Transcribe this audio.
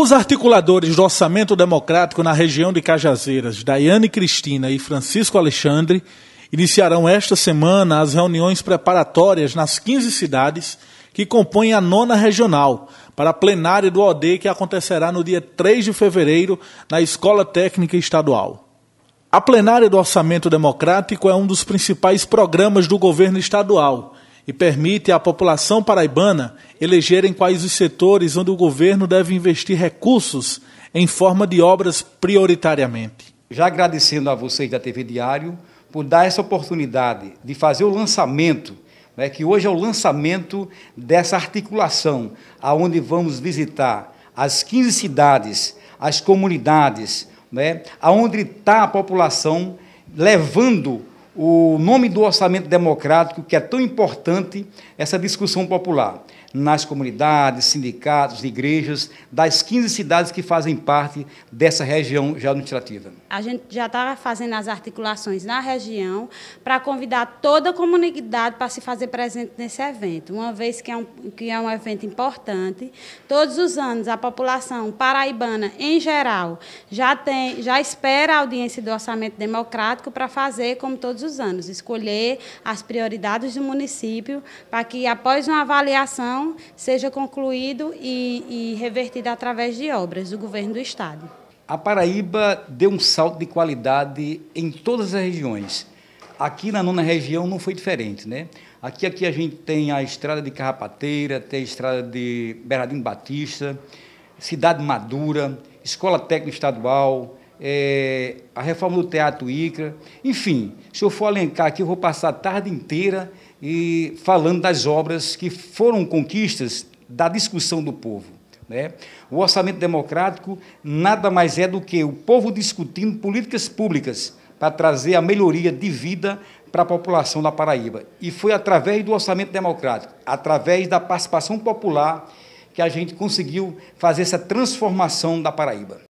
Os articuladores do Orçamento Democrático na região de Cajazeiras, Daiane Cristina e Francisco Alexandre, iniciarão esta semana as reuniões preparatórias nas 15 cidades que compõem a nona regional, para a plenária do OD que acontecerá no dia 3 de fevereiro na Escola Técnica Estadual. A plenária do Orçamento Democrático é um dos principais programas do governo estadual e permite à população paraibana elegerem quais os setores onde o governo deve investir recursos em forma de obras prioritariamente. Já agradecendo a vocês da TV Diário por dar essa oportunidade de fazer o lançamento, né, que hoje é o lançamento dessa articulação, aonde vamos visitar as 15 cidades, as comunidades, né, aonde está a população levando o nome do orçamento democrático, que é tão importante essa discussão popular, nas comunidades, sindicatos, igrejas, das 15 cidades que fazem parte dessa região administrativa. A gente já está fazendo as articulações na região para convidar toda a comunidade para se fazer presente nesse evento, uma vez que é, um, que é um evento importante. Todos os anos, a população paraibana, em geral, já, tem, já espera a audiência do Orçamento Democrático para fazer, como todos os os anos, escolher as prioridades do município para que, após uma avaliação, seja concluído e, e revertido através de obras do governo do Estado. A Paraíba deu um salto de qualidade em todas as regiões. Aqui na nona região não foi diferente, né? Aqui, aqui a gente tem a estrada de Carrapateira, tem a estrada de Berradinho Batista, Cidade Madura, Escola Técnica Estadual, é, a reforma do Teatro Icra. Enfim, se eu for alencar aqui, eu vou passar a tarde inteira e falando das obras que foram conquistas da discussão do povo. Né? O orçamento democrático nada mais é do que o povo discutindo políticas públicas para trazer a melhoria de vida para a população da Paraíba. E foi através do orçamento democrático, através da participação popular, que a gente conseguiu fazer essa transformação da Paraíba.